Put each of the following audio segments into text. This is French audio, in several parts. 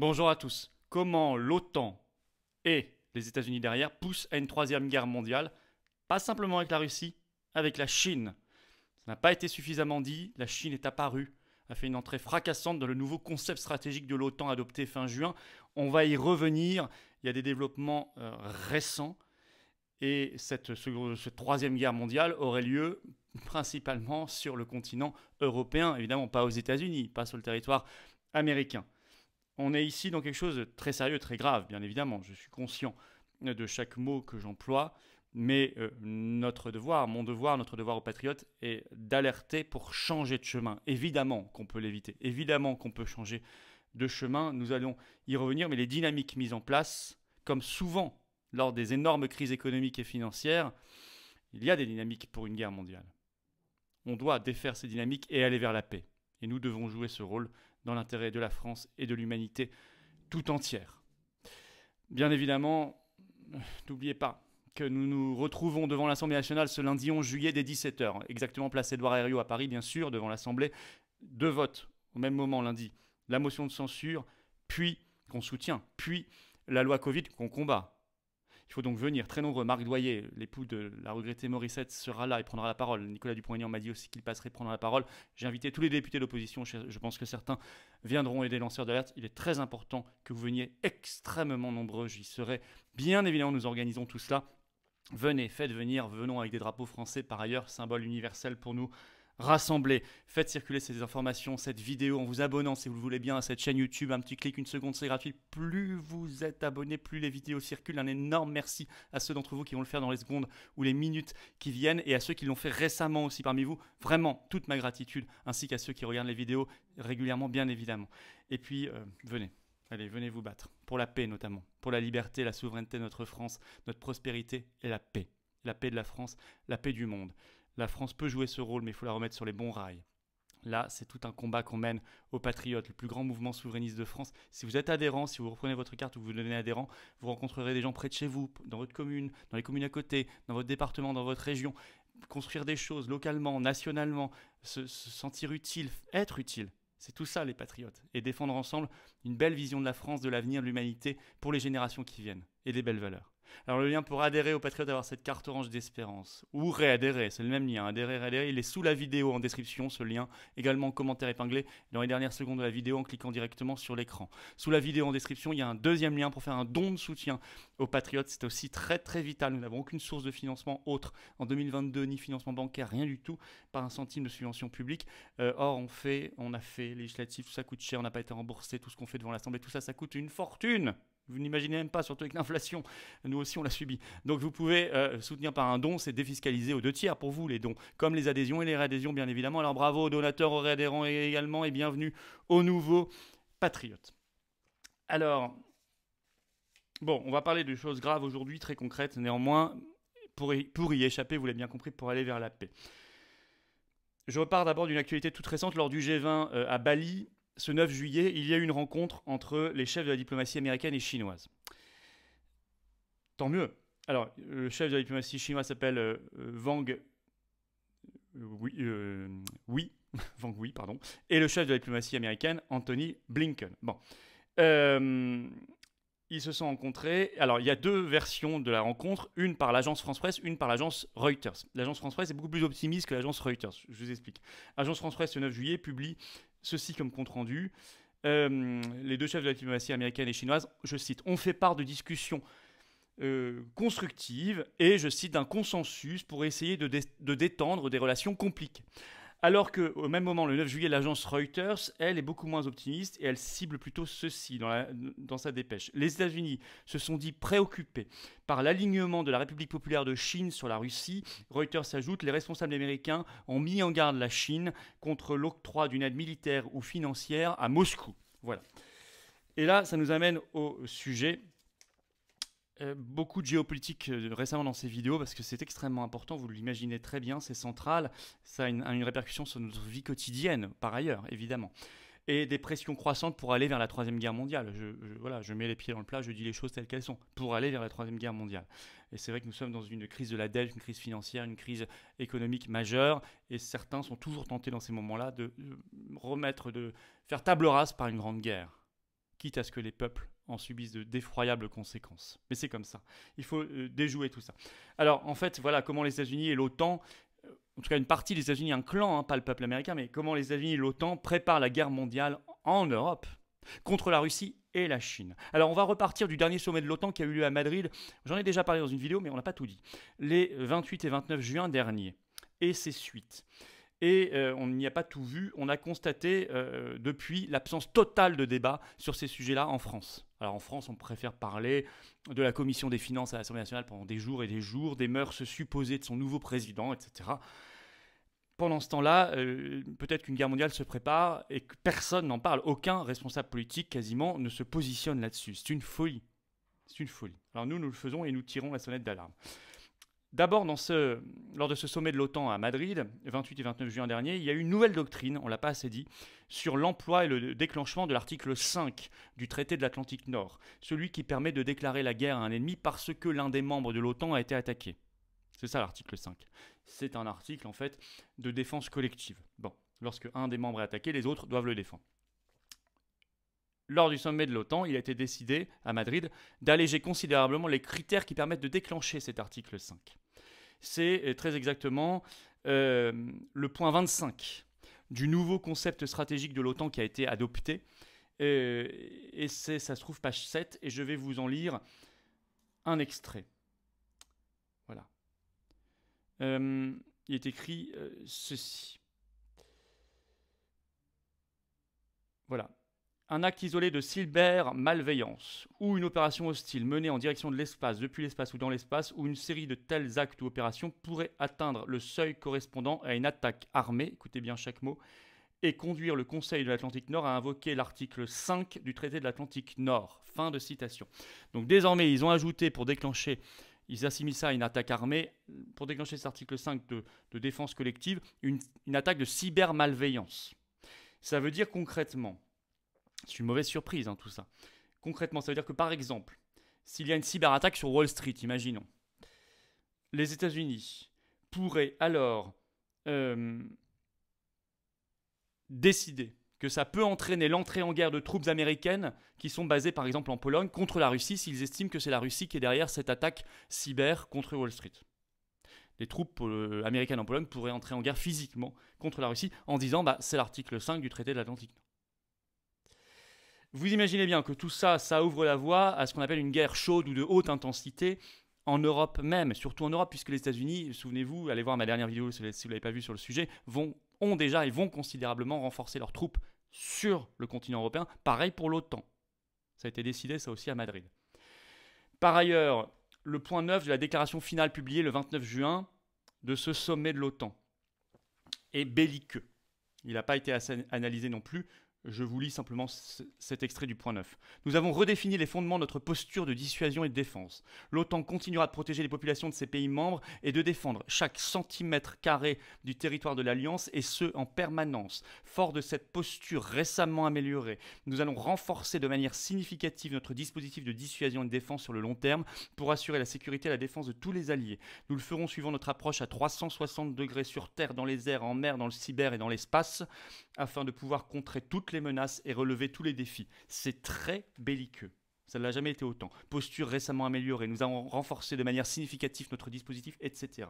Bonjour à tous. Comment l'OTAN et les États-Unis derrière poussent à une troisième guerre mondiale, pas simplement avec la Russie, avec la Chine Ça n'a pas été suffisamment dit, la Chine est apparue, a fait une entrée fracassante dans le nouveau concept stratégique de l'OTAN adopté fin juin. On va y revenir, il y a des développements euh, récents, et cette, cette troisième guerre mondiale aurait lieu principalement sur le continent européen, évidemment pas aux États-Unis, pas sur le territoire américain. On est ici dans quelque chose de très sérieux, très grave, bien évidemment. Je suis conscient de chaque mot que j'emploie, mais euh, notre devoir, mon devoir, notre devoir aux patriotes est d'alerter pour changer de chemin. Évidemment qu'on peut l'éviter, évidemment qu'on peut changer de chemin, nous allons y revenir, mais les dynamiques mises en place, comme souvent lors des énormes crises économiques et financières, il y a des dynamiques pour une guerre mondiale. On doit défaire ces dynamiques et aller vers la paix. Et nous devons jouer ce rôle dans l'intérêt de la France et de l'humanité tout entière. Bien évidemment, euh, n'oubliez pas que nous nous retrouvons devant l'Assemblée nationale ce lundi 11 juillet dès 17h, exactement place Édouard Herriot à Paris, bien sûr, devant l'Assemblée. Deux votes au même moment lundi. La motion de censure, puis qu'on soutient, puis la loi Covid qu'on combat, il faut donc venir, très nombreux. Marc Doyer, l'époux de la regrettée Morissette, sera là et prendra la parole. Nicolas Dupont-Aignan m'a dit aussi qu'il passerait prendre la parole. J'ai invité tous les députés d'opposition. Je pense que certains viendront aider lanceurs d'alerte. Il est très important que vous veniez extrêmement nombreux. J'y serai. Bien évidemment, nous organisons tout cela. Venez, faites venir, venons avec des drapeaux français par ailleurs, symbole universel pour nous. Rassemblez, Faites circuler ces informations, cette vidéo en vous abonnant si vous le voulez bien à cette chaîne YouTube. Un petit clic, une seconde, c'est gratuit. Plus vous êtes abonné, plus les vidéos circulent. Un énorme merci à ceux d'entre vous qui vont le faire dans les secondes ou les minutes qui viennent et à ceux qui l'ont fait récemment aussi parmi vous. Vraiment, toute ma gratitude, ainsi qu'à ceux qui regardent les vidéos régulièrement, bien évidemment. Et puis, euh, venez. Allez, venez vous battre, pour la paix notamment, pour la liberté, la souveraineté de notre France, notre prospérité et la paix. La paix de la France, la paix du monde. La France peut jouer ce rôle, mais il faut la remettre sur les bons rails. Là, c'est tout un combat qu'on mène aux Patriotes, le plus grand mouvement souverainiste de France. Si vous êtes adhérent, si vous reprenez votre carte ou vous, devenez adhérent, vous rencontrerez des gens près de chez vous, dans votre commune, dans les communes à côté, dans votre département, dans votre région. Construire des choses localement, nationalement, se sentir utile, être utile. C'est tout ça les Patriotes. Et défendre ensemble une belle vision de la France, de l'avenir, de l'humanité pour les générations qui viennent. Et des belles valeurs. Alors le lien pour adhérer au Patriote, avoir cette carte orange d'espérance, ou réadhérer, c'est le même lien, adhérer, réadhérer, il est sous la vidéo en description, ce lien, également en commentaire épinglé dans les dernières secondes de la vidéo en cliquant directement sur l'écran. Sous la vidéo en description, il y a un deuxième lien pour faire un don de soutien aux Patriotes, c'est aussi très très vital, nous n'avons aucune source de financement autre en 2022, ni financement bancaire, rien du tout, par un centime de subvention publique. Euh, or, on fait, on a fait législatif, tout ça coûte cher, on n'a pas été remboursé, tout ce qu'on fait devant l'Assemblée, tout ça, ça coûte une fortune vous n'imaginez même pas, surtout avec l'inflation. Nous aussi, on l'a subi. Donc, vous pouvez euh, soutenir par un don, c'est défiscalisé aux deux tiers pour vous, les dons, comme les adhésions et les réadhésions, bien évidemment. Alors, bravo aux donateurs, aux réadhérents également, et bienvenue aux nouveaux patriotes. Alors, bon, on va parler de choses graves aujourd'hui, très concrètes, néanmoins, pour y, pour y échapper, vous l'avez bien compris, pour aller vers la paix. Je repars d'abord d'une actualité toute récente lors du G20 euh, à Bali ce 9 juillet, il y a eu une rencontre entre les chefs de la diplomatie américaine et chinoise. Tant mieux. Alors, le chef de la diplomatie chinoise s'appelle euh, Wang oui, euh, oui, euh, pardon, et le chef de la diplomatie américaine, Anthony Blinken. Bon. ils se sont rencontrés. Alors, il y a deux versions de la rencontre, une par l'agence France-Presse, une par l'agence Reuters. L'agence France-Presse est beaucoup plus optimiste que l'agence Reuters, je vous explique. L'agence France-Presse, ce 9 juillet, publie ceci comme compte-rendu. Euh, les deux chefs de la diplomatie américaine et chinoise, je cite, ont fait part de discussions euh, constructives et, je cite, d'un consensus pour essayer de, de détendre des relations compliquées. Alors que au même moment, le 9 juillet, l'agence Reuters, elle, est beaucoup moins optimiste et elle cible plutôt ceci dans, dans sa dépêche. Les États-Unis se sont dit préoccupés par l'alignement de la République populaire de Chine sur la Russie. Reuters ajoute, les responsables américains ont mis en garde la Chine contre l'octroi d'une aide militaire ou financière à Moscou. Voilà. Et là, ça nous amène au sujet euh, beaucoup de géopolitique euh, récemment dans ces vidéos parce que c'est extrêmement important, vous l'imaginez très bien, c'est central, ça a une, répercussion sur notre vie quotidienne par ailleurs, évidemment. Et des pressions croissantes pour aller vers la Troisième Guerre mondiale. Je, voilà, je mets les pieds dans le plat, je dis les choses telles qu'elles sont, pour aller vers la Troisième Guerre mondiale. Et c'est vrai que nous sommes dans une crise de la dette, une crise financière, une crise économique majeure, et certains sont toujours tentés dans ces moments-là de euh, remettre, de faire table rase par une grande guerre, quitte à ce que les peuples en subissent d'effroyables conséquences. Mais c'est comme ça. Il faut euh, déjouer tout ça. Alors, en fait, voilà comment les États-Unis et l'OTAN, euh, en tout cas une partie des États-Unis, un clan, hein, pas le peuple américain, mais comment les États-Unis et l'OTAN préparent la guerre mondiale en Europe contre la Russie et la Chine. Alors on va repartir du dernier sommet de l'OTAN qui a eu lieu à Madrid. J'en ai déjà parlé dans une vidéo, mais on n'a pas tout dit. Les 28 et 29 juin dernier. Et ses suites et euh, on n'y a pas tout vu. On a constaté euh, depuis l'absence totale de débat sur ces sujets-là en France. Alors en France, on préfère parler de la commission des finances à l'Assemblée nationale pendant des jours et des jours, des mœurs supposées de son nouveau président, etc. Pendant ce temps-là, euh, peut-être qu'une guerre mondiale se prépare et que personne n'en parle. Aucun responsable politique quasiment ne se positionne là-dessus. C'est une folie. C'est une folie. Alors nous, nous le faisons et nous tirons la sonnette d'alarme. D'abord, lors de ce sommet de l'OTAN à Madrid, 28 et 29 juin dernier, il y a eu une nouvelle doctrine, on ne l'a pas assez dit, sur l'emploi et le déclenchement de l'article 5 du traité de l'Atlantique Nord, celui qui permet de déclarer la guerre à un ennemi parce que l'un des membres de l'OTAN a été attaqué. C'est ça l'article 5. C'est un article, en fait, de défense collective. Bon, lorsque un des membres est attaqué, les autres doivent le défendre lors du sommet de l'OTAN, il a été décidé à Madrid d'alléger considérablement les critères qui permettent de déclencher cet article 5. C'est euh, très exactement euh, le point 25 du nouveau concept stratégique de l'OTAN qui a été adopté. Euh, et c'est, ça se trouve, page 7, et je vais vous en lire un extrait. Voilà. il est écrit ceci. Voilà un acte isolé de cybermalveillance, ou une opération hostile menée en direction de l'espace, depuis l'espace ou dans l'espace, ou une série de tels actes ou opérations pourrait atteindre le seuil correspondant à une attaque armée, écoutez bien chaque mot, et conduire le Conseil de l'Atlantique Nord à invoquer l'article 5 du traité de l'Atlantique Nord. Fin de citation. Donc désormais, ils ont ajouté pour déclencher, ils assimilent ça à une attaque armée, pour déclencher cet article 5 de, défense collective, une, une attaque de cybermalveillance. Ça veut dire concrètement c'est une mauvaise surprise, hein, tout ça. Concrètement, ça veut dire que par exemple, s'il y a une cyberattaque sur Wall Street, imaginons, les États-Unis pourraient alors euh, décider que ça peut entraîner l'entrée en guerre de troupes américaines qui sont basées par exemple en Pologne contre la Russie s'ils estiment que c'est la Russie qui est derrière cette attaque cyber contre Wall Street. Les troupes euh, américaines en Pologne pourraient entrer en guerre physiquement contre la Russie en disant bah, c'est l'article 5 du traité de l'Atlantique. Vous imaginez bien que tout ça, ça ouvre la voie à ce qu'on appelle une guerre chaude ou de haute intensité en Europe même, surtout en Europe, puisque les États-Unis, souvenez-vous, allez voir ma dernière vidéo si vous ne l'avez pas vue sur le sujet, vont, ont déjà et vont considérablement renforcer leurs troupes sur le continent européen. Pareil pour l'OTAN. Ça a été décidé, ça aussi, à Madrid. Par ailleurs, le point 9 de la déclaration finale publiée le 29 juin de ce sommet de l'OTAN est belliqueux. Il n'a pas été analysé non plus. Je vous lis simplement cet extrait du point 9. Nous avons redéfini les fondements de notre posture de dissuasion et de défense. L'OTAN continuera de protéger les populations de ses pays membres et de défendre chaque centimètre carré du territoire de l'Alliance et ce en permanence. Fort de cette posture récemment améliorée, nous allons renforcer de manière significative notre dispositif de dissuasion et de défense sur le long terme pour assurer la sécurité et la défense de tous les alliés. Nous le ferons suivant notre approche à 360 degrés sur Terre, dans les airs, en mer, dans le cyber et dans l'espace afin de pouvoir contrer toutes les menaces et relever tous les défis. C'est très belliqueux. Ça ne l'a jamais été autant. Posture récemment améliorée, nous avons renforcé de manière significative notre dispositif, etc.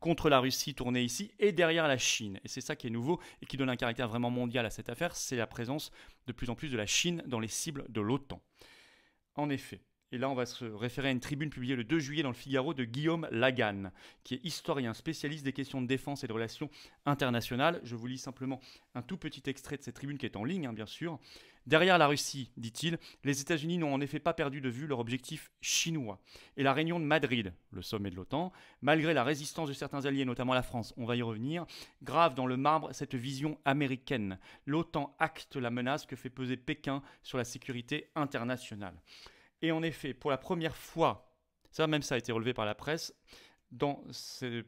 Contre la Russie tournée ici et derrière la Chine. Et c'est ça qui est nouveau et qui donne un caractère vraiment mondial à cette affaire, c'est la présence de plus en plus de la Chine dans les cibles de l'OTAN. En effet, et là, on va se référer à une tribune publiée le 2 juillet dans le Figaro de Guillaume Lagan, qui est historien spécialiste des questions de défense et de relations internationales. Je vous lis simplement un tout petit extrait de cette tribune qui est en ligne, hein, bien sûr. Derrière la Russie, dit-il, les États-Unis n'ont en effet pas perdu de vue leur objectif chinois. Et la réunion de Madrid, le sommet de l'OTAN, malgré la résistance de certains alliés, notamment la France, on va y revenir, grave dans le marbre cette vision américaine. L'OTAN acte la menace que fait peser Pékin sur la sécurité internationale. Et en effet, pour la première fois, ça même ça a été relevé par la presse,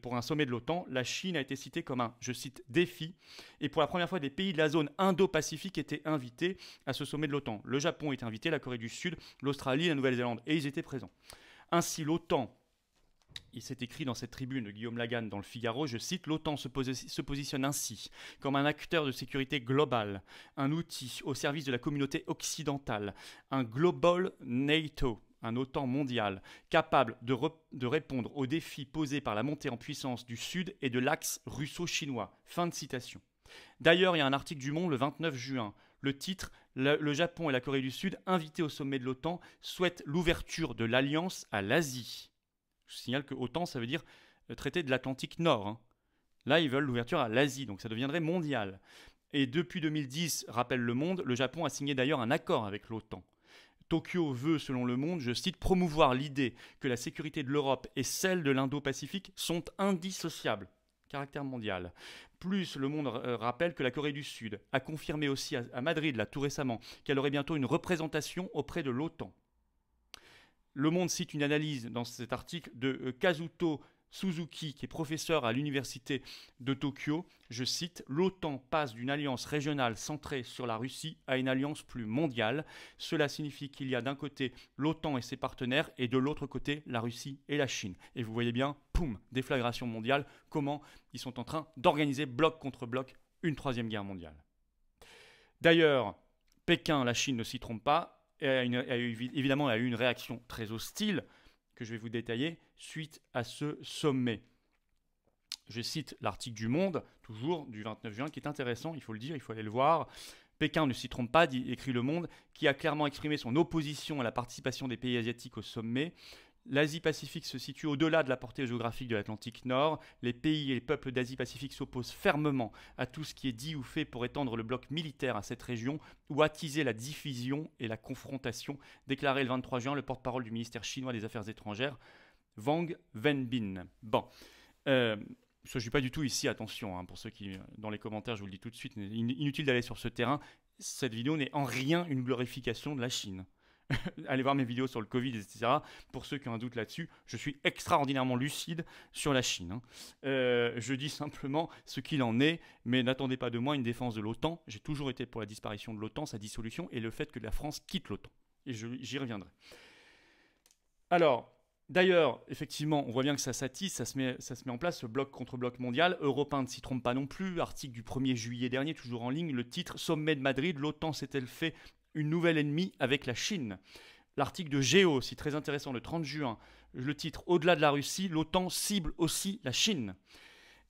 pour un sommet de l'OTAN, la Chine a été citée comme un, je cite, défi. Et pour la première fois, des pays de la zone indo-pacifique étaient invités à ce sommet de l'OTAN. Le Japon était invité, la Corée du Sud, l'Australie, la Nouvelle-Zélande, et ils étaient présents. Ainsi, l'OTAN il s'est écrit dans cette tribune de Guillaume Lagan dans le Figaro, je cite, L'OTAN se, positionne ainsi comme un acteur de sécurité globale, un outil au service de la communauté occidentale, un global NATO, un OTAN mondial, capable de, répondre aux défis posés par la montée en puissance du Sud et de l'axe russo-chinois. Fin de citation. D'ailleurs, il y a un article du Monde le 29 juin. Le titre le Japon et la Corée du Sud, invités au sommet de l'OTAN, souhaitent l'ouverture de l'alliance à l'Asie. Je signale que OTAN, ça veut dire euh, traité de l'Atlantique Nord. Hein. Là, ils veulent l'ouverture à l'Asie, donc ça deviendrait mondial. Et depuis 2010, rappelle Le Monde, le Japon a signé d'ailleurs un accord avec l'OTAN. Tokyo veut, selon Le Monde, je cite, promouvoir l'idée que la sécurité de l'Europe et celle de l'Indo-Pacifique sont indissociables. Caractère mondial. Plus, le monde euh, rappelle que la Corée du Sud a confirmé aussi à Madrid, là tout récemment, qu'elle aurait bientôt une représentation auprès de l'OTAN. Le Monde cite une analyse dans cet article de euh, Kazuto Suzuki, qui est professeur à l'université de Tokyo, je cite, L'OTAN passe d'une alliance régionale centrée sur la Russie à une alliance plus mondiale. Cela signifie qu'il y a d'un côté l'OTAN et ses partenaires et de l'autre côté la Russie et la Chine. Et vous voyez bien, poum, déflagration mondiale, comment ils sont en train d'organiser bloc contre bloc une troisième guerre mondiale. D'ailleurs, Pékin, la Chine ne s'y trompe pas, Évidemment, a, a eu, une réaction très hostile que je vais vous détailler suite à ce sommet. Je cite l'article du Monde, toujours du 29 juin, qui est intéressant, il faut le dire, il faut aller le voir. Pékin ne s'y trompe pas, dit, écrit Le Monde, qui a clairement exprimé son opposition à la participation des pays asiatiques au sommet. L'Asie-Pacifique se situe au-delà de la portée géographique de l'Atlantique Nord. Les pays et les peuples d'Asie-Pacifique s'opposent fermement à tout ce qui est dit ou fait pour étendre le bloc militaire à cette région ou attiser la diffusion et la confrontation, déclaré le 23 juin le porte-parole du ministère chinois des Affaires étrangères, Wang Wenbin. Bon. je ne suis pas du tout ici, attention, hein, pour ceux qui, dans les commentaires, je vous le dis tout de suite, inutile d'aller sur ce terrain. Cette vidéo n'est en rien une glorification de la Chine. allez voir mes vidéos sur le Covid, etc. Pour ceux qui ont un doute là-dessus, je suis extraordinairement lucide sur la Chine. Hein. Euh, je dis simplement ce qu'il en est, mais n'attendez pas de moi une défense de l'OTAN. J'ai toujours été pour la disparition de l'OTAN, sa dissolution et le fait que la France quitte l'OTAN. Et j'y reviendrai. Alors, D'ailleurs, effectivement, on voit bien que ça s'attise, ça, se met, ça se met en place, ce bloc contre bloc mondial. Europe 1 ne s'y trompe pas non plus. Article du 1er juillet dernier, toujours en ligne, le titre Sommet de Madrid, l'OTAN s'est-elle fait une nouvelle ennemie avec la Chine. L'article de Géo, si très intéressant, le 30 juin, le titre Au-delà de la Russie, l'OTAN cible aussi la Chine.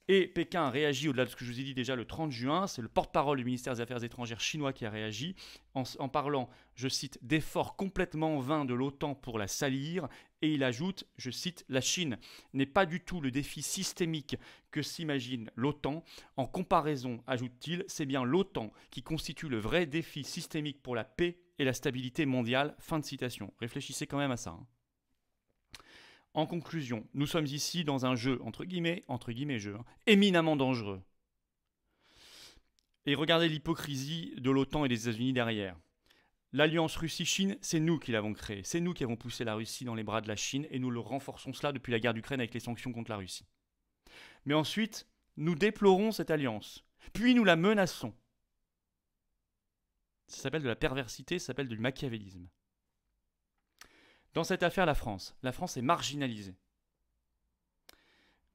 Et Pékin réagit au-delà de ce que je vous ai dit déjà le 30 juin. C'est le porte-parole du ministère des Affaires étrangères chinois qui a réagi en, en parlant, je cite, d'efforts complètement vains de l'OTAN pour la salir et il ajoute, je cite, La Chine n'est pas du tout le défi systémique que s'imagine l'OTAN. En comparaison, ajoute-t-il, c'est bien l'OTAN qui constitue le vrai défi systémique pour la paix et la stabilité mondiale. Fin de citation. Réfléchissez quand même à ça. Hein. En conclusion, nous sommes ici dans un jeu, entre guillemets, entre guillemets jeu, hein, éminemment dangereux. Et regardez l'hypocrisie de l'OTAN et des États-Unis derrière. L'alliance Russie-Chine, c'est nous qui l'avons créée. C'est nous qui avons poussé la Russie dans les bras de la Chine et nous le renforçons cela depuis la guerre d'Ukraine avec les sanctions contre la Russie. Mais ensuite, nous déplorons cette alliance, puis nous la menaçons. Ça s'appelle de la perversité, ça s'appelle du machiavélisme. Dans cette affaire, la France. La France est marginalisée.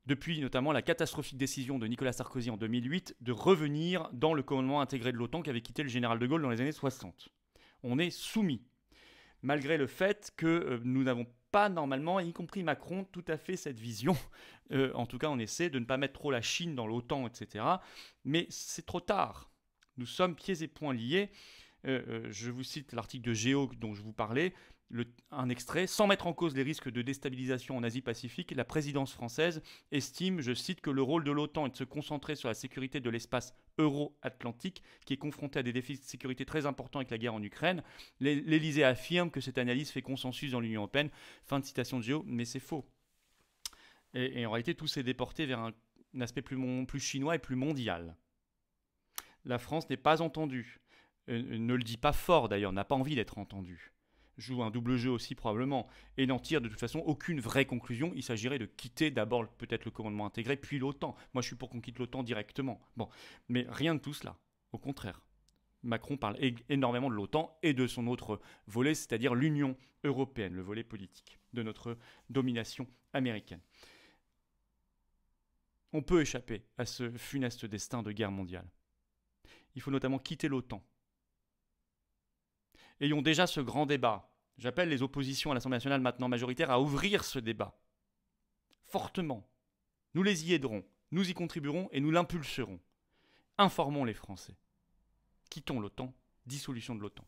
Depuis notamment la catastrophique décision de Nicolas Sarkozy en 2008 de revenir dans le commandement intégré de l'OTAN qu'avait quitté le général de Gaulle dans les années 60 on est soumis. Malgré le fait que euh, nous n'avons pas normalement, y compris Macron, tout à fait cette vision. Euh, en tout cas, on essaie de ne pas mettre trop la Chine dans l'OTAN, etc. Mais c'est trop tard. Nous sommes pieds et poings liés. Euh, euh, je vous cite l'article de Géo dont je vous parlais, un extrait, sans mettre en cause les risques de déstabilisation en Asie-Pacifique, la présidence française estime, je cite, que le rôle de l'OTAN est de se concentrer sur la sécurité de l'espace euro-atlantique, qui est confronté à des défis de sécurité très importants avec la guerre en Ukraine. L'Elysée affirme que cette analyse fait consensus dans l'Union européenne. Fin de citation de Géo, mais c'est faux. Et, en réalité, tout s'est déporté vers un, aspect plus chinois et plus mondial. La France n'est pas entendue. Euh, euh, ne le dit pas fort d'ailleurs, n'a pas envie d'être entendu. Joue un double jeu aussi probablement, et n'en tire de toute façon aucune vraie conclusion. Il s'agirait de quitter d'abord peut-être le commandement intégré, puis l'OTAN. Moi je suis pour qu'on quitte l'OTAN directement. Bon, mais rien de tout cela, au contraire. Macron parle énormément de l'OTAN et de son autre volet, c'est-à-dire l'Union européenne, le volet politique de notre domination américaine. On peut échapper à ce funeste destin de guerre mondiale. Il faut notamment quitter l'OTAN ayons déjà ce grand débat. J'appelle les oppositions à l'Assemblée nationale maintenant majoritaire à ouvrir ce débat. Fortement. Nous les y aiderons, nous y contribuerons et nous l'impulserons. Informons les Français. Quittons l'OTAN, dissolution de l'OTAN.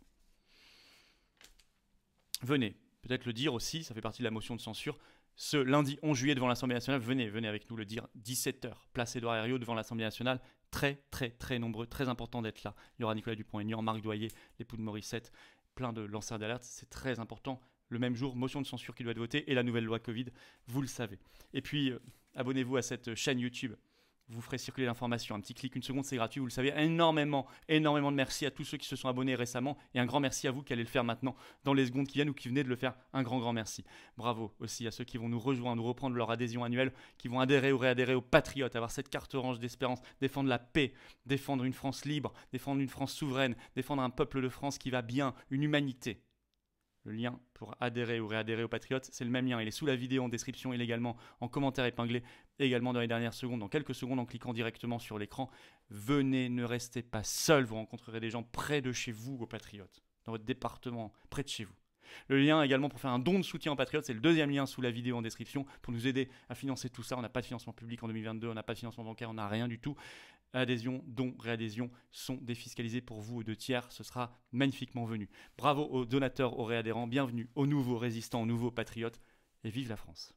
Venez, peut-être le dire aussi, ça fait partie de la motion de censure, ce lundi 11 juillet devant l'Assemblée nationale, venez, venez avec nous le dire, 17h, place Édouard Herriot devant l'Assemblée nationale, très, très, très nombreux, très important d'être là. Il y aura Nicolas Dupont-Aignan, Marc Doyer, l'époux de Morissette, plein de lanceurs d'alerte, c'est très important. Le même jour, motion de censure qui doit être votée et la nouvelle loi Covid, vous le savez. Et puis, euh, abonnez-vous à cette chaîne YouTube vous ferez circuler l'information. Un petit clic, une seconde, c'est gratuit, vous le savez. Énormément, énormément de merci à tous ceux qui se sont abonnés récemment et un grand merci à vous qui allez le faire maintenant dans les secondes qui viennent ou qui venez de le faire. Un grand, grand merci. Bravo aussi à ceux qui vont nous rejoindre, nous reprendre leur adhésion annuelle, qui vont adhérer ou réadhérer aux patriotes, avoir cette carte orange d'espérance, défendre la paix, défendre une France libre, défendre une France souveraine, défendre un peuple de France qui va bien, une humanité le lien pour adhérer ou réadhérer aux Patriotes, c'est le même lien. Il est sous la vidéo en description, il est également en commentaire épinglé, également dans les dernières secondes, dans quelques secondes, en cliquant directement sur l'écran. Venez, ne restez pas seul, vous rencontrerez des gens près de chez vous aux Patriotes, dans votre département, près de chez vous. Le lien également pour faire un don de soutien aux Patriotes, c'est le deuxième lien sous la vidéo en description pour nous aider à financer tout ça. On n'a pas de financement public en 2022, on n'a pas de financement bancaire, on n'a rien du tout. Adhésion, dont réadhésion sont défiscalisés pour vous aux deux tiers. Ce sera magnifiquement venu. Bravo aux donateurs, aux réadhérents. Bienvenue aux nouveaux résistants, aux nouveaux patriotes. Et vive la France.